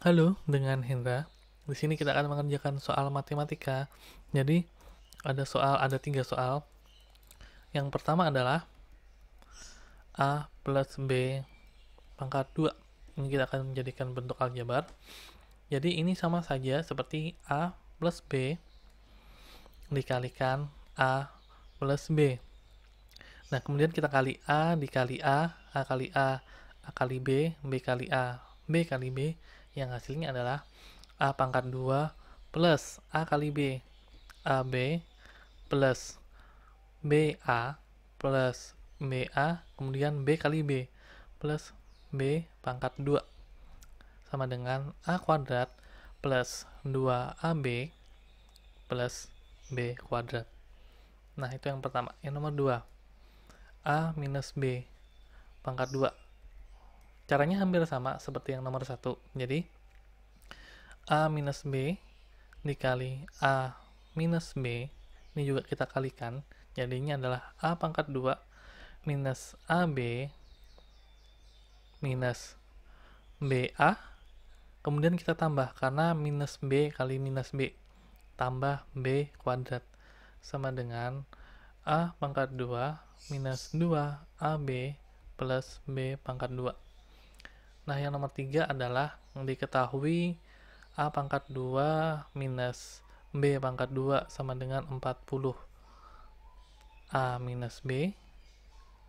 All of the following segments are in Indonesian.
Halo, dengan Hendra. Di sini kita akan mengerjakan soal matematika. Jadi, ada soal, ada tiga soal. Yang pertama adalah A plus B pangkat 2. Ini kita akan menjadikan bentuk aljabar. Jadi, ini sama saja seperti A plus B dikalikan A plus B. Nah, kemudian kita kali A dikali A, A kali A, A kali B, B kali A, B kali B, yang hasilnya adalah A pangkat 2 plus A kali B. AB plus BA plus BA kemudian B kali B plus B pangkat 2 sama dengan A kuadrat plus 2AB plus B kuadrat. Nah, itu yang pertama. Yang nomor 2. A minus B pangkat 2 Caranya hampir sama seperti yang nomor satu. Jadi, A minus B dikali A minus B, ini juga kita kalikan. Jadinya adalah A pangkat 2 minus AB minus BA. Kemudian kita tambah, karena minus B kali minus B. Tambah B kuadrat sama dengan A pangkat 2 minus 2AB plus B pangkat 2. Nah, yang nomor tiga adalah diketahui A pangkat 2 minus B pangkat 2 sama dengan 40. A minus B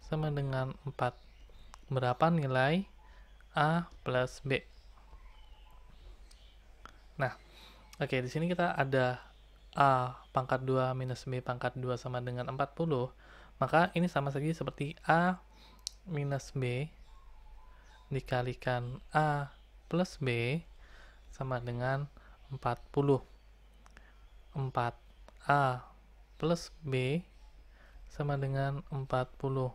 sama dengan 4. Berapa nilai A plus B? Nah, oke, okay, di sini kita ada A pangkat 2 minus B pangkat 2 sama dengan 40. Maka ini sama saja seperti A minus B dikalikan A plus B sama dengan 40. 4A plus B sama dengan 40.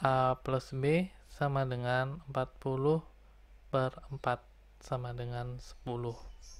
A plus B sama dengan 40 per 4 sama dengan 10.